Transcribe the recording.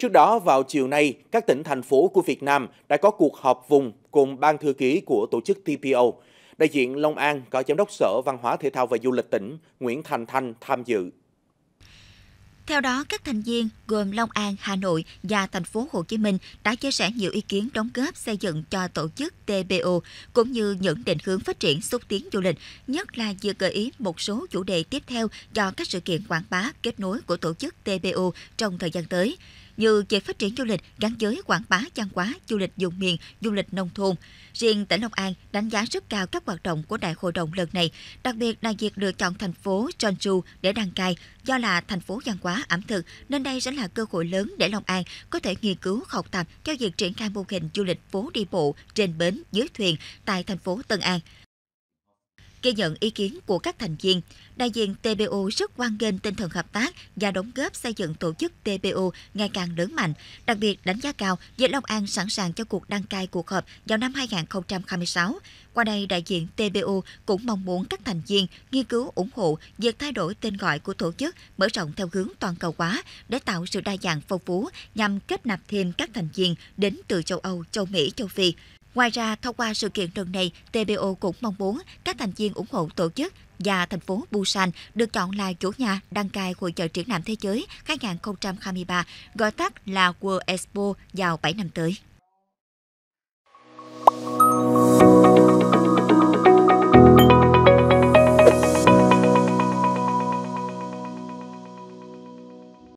Trước đó, vào chiều nay, các tỉnh, thành phố của Việt Nam đã có cuộc họp vùng cùng Ban Thư ký của tổ chức TPO. Đại diện Long An có Giám đốc Sở Văn hóa Thể thao và Du lịch tỉnh Nguyễn Thành Thanh tham dự. Theo đó, các thành viên gồm Long An, Hà Nội và thành phố Hồ Chí Minh đã chia sẻ nhiều ý kiến đóng góp xây dựng cho tổ chức TPO cũng như những định hướng phát triển xúc tiến du lịch, nhất là việc gợi ý một số chủ đề tiếp theo cho các sự kiện quảng bá kết nối của tổ chức TPO trong thời gian tới như về phát triển du lịch gắn với quảng bá văn hóa, du lịch vùng miền, du lịch nông thôn. Riêng tỉnh Long An đánh giá rất cao các hoạt động của đại hội đồng lần này, đặc biệt là việc lựa chọn thành phố Jeonju để đăng cai. Do là thành phố văn hóa ẩm thực nên đây sẽ là cơ hội lớn để Long An có thể nghiên cứu học tập theo việc triển khai mô hình du lịch phố đi bộ trên bến dưới thuyền tại thành phố Tân An. Ghi nhận ý kiến của các thành viên, đại diện TBO rất quan nghênh tinh thần hợp tác và đóng góp xây dựng tổ chức TBO ngày càng lớn mạnh, đặc biệt đánh giá cao việc Long An sẵn sàng cho cuộc đăng cai cuộc họp vào năm 2026. Qua đây, đại diện TBO cũng mong muốn các thành viên nghiên cứu ủng hộ việc thay đổi tên gọi của tổ chức mở rộng theo hướng toàn cầu hóa để tạo sự đa dạng phong phú nhằm kết nạp thêm các thành viên đến từ châu Âu, châu Mỹ, châu Phi. Ngoài ra, thông qua sự kiện lần này, TBO cũng mong muốn các thành viên ủng hộ tổ chức và thành phố Busan được chọn là chủ nhà đăng cai hội trợ triển lãm thế giới 2023, gọi tắt là World Expo vào 7 năm tới.